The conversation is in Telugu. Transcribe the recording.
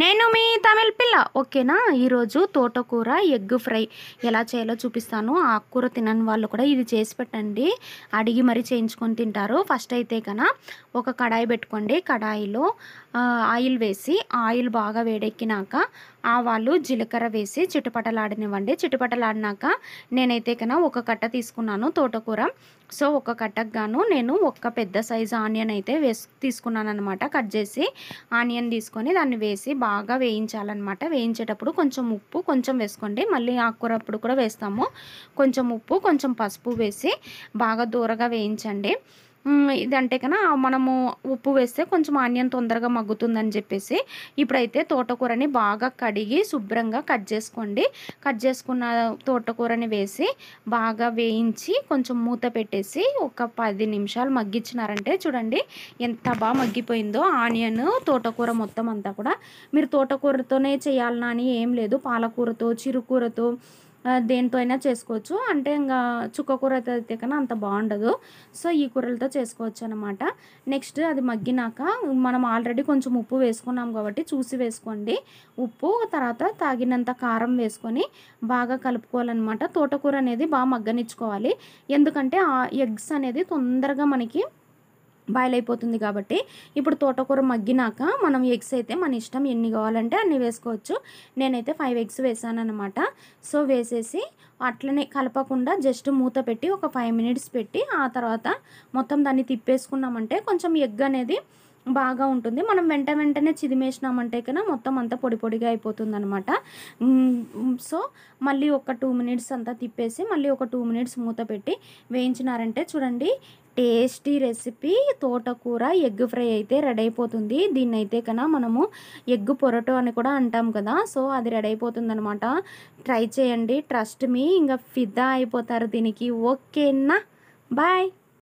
నేను మీ తమిళ్ పిల్ల ఓకేనా ఈరోజు తోటకూర ఎగ్ ఫ్రై ఎలా చేయాలో చూపిస్తాను ఆకుకూర తినని వాళ్ళు కూడా ఇది చేసి పెట్టండి అడిగి మరీ చేయించుకొని తింటారు ఫస్ట్ అయితే కన ఒక కడాయి పెట్టుకోండి కడాయిలో ఆయిల్ వేసి ఆయిల్ బాగా వేడెక్కినాక ఆవాలు జీలకర్ర వేసి చిటపటలాడనివ్వండి చిటపటలాడినాక నేనైతే కన ఒక కట్ట తీసుకున్నాను తోటకూర సో ఒక కట్టకు గాను నేను ఒక పెద్ద సైజు ఆనియన్ అయితే వేసు తీసుకున్నాను అనమాట కట్ చేసి ఆనియన్ తీసుకొని దాన్ని వేసి బాగా వేయించాలన్నమాట వేయించేటప్పుడు కొంచెం ఉప్పు కొంచెం వేసుకోండి మళ్ళీ ఆకుకూర అప్పుడు కూడా వేస్తాము కొంచెం ఉప్పు కొంచెం పసుపు వేసి బాగా దూరగా వేయించండి ఇదంటే కన్నా మనము ఉప్పు వేస్తే కొంచెం ఆనియన్ తొందరగా మగ్గుతుందని చెప్పేసి ఇప్పుడైతే తోటకూరని బాగా కడిగి శుభ్రంగా కట్ చేసుకోండి కట్ చేసుకున్న తోటకూరని వేసి బాగా వేయించి కొంచెం మూత పెట్టేసి ఒక పది నిమిషాలు మగ్గించినారంటే చూడండి ఎంత బాగా మగ్గిపోయిందో ఆనియన్ తోటకూర మొత్తం అంతా కూడా మీరు తోటకూరతోనే చేయాలని ఏం లేదు పాలకూరతో చిరుకూరతో దేంతో అయినా చేసుకోవచ్చు అంటే ఇంకా చుక్క కూర అయితే కన్నా అంత బాగుండదు సో ఈ కూరలతో చేసుకోవచ్చు అనమాట నెక్స్ట్ అది మగ్గినాక మనం ఆల్రెడీ కొంచెం ఉప్పు వేసుకున్నాం కాబట్టి చూసి వేసుకోండి ఉప్పు తర్వాత తాగినంత కారం వేసుకొని బాగా కలుపుకోవాలన్నమాట తోటకూర అనేది బాగా మగ్గనిచ్చుకోవాలి ఎందుకంటే ఆ ఎగ్స్ అనేది తొందరగా మనకి బాయిల్ అయిపోతుంది కాబట్టి ఇప్పుడు తోటకూర మగ్గినాక మనం ఎగ్స్ అయితే మన ఇష్టం ఎన్ని కావాలంటే అన్ని వేసుకోవచ్చు నేనైతే ఫైవ్ ఎగ్స్ వేసానమాట సో వేసేసి అట్లనే కలపకుండా జస్ట్ మూత పెట్టి ఒక ఫైవ్ మినిట్స్ పెట్టి ఆ తర్వాత మొత్తం దాన్ని తిప్పేసుకున్నామంటే కొంచెం ఎగ్ అనేది బాగా ఉంటుంది మనం వెంట వెంటనే చిదిమేసినామంటే కన్నా మొత్తం అంతా పొడి పొడిగా అయిపోతుంది అనమాట సో మళ్ళీ ఒక టూ మినిట్స్ అంతా తిప్పేసి మళ్ళీ ఒక టూ మినిట్స్ మూత పెట్టి వేయించినారంటే చూడండి టేస్టీ రెసిపీ తోటకూర ఎగ్ ఫ్రై అయితే రెడీ అయిపోతుంది దీన్ని అయితే కన్నా మనము ఎగ్ పొరటో అని కూడా అంటాం కదా సో అది రెడీ అయిపోతుంది అనమాట ట్రై చేయండి ట్రస్ట్ మీ ఇంకా ఫిదా అయిపోతారు దీనికి ఓకేనా బాయ్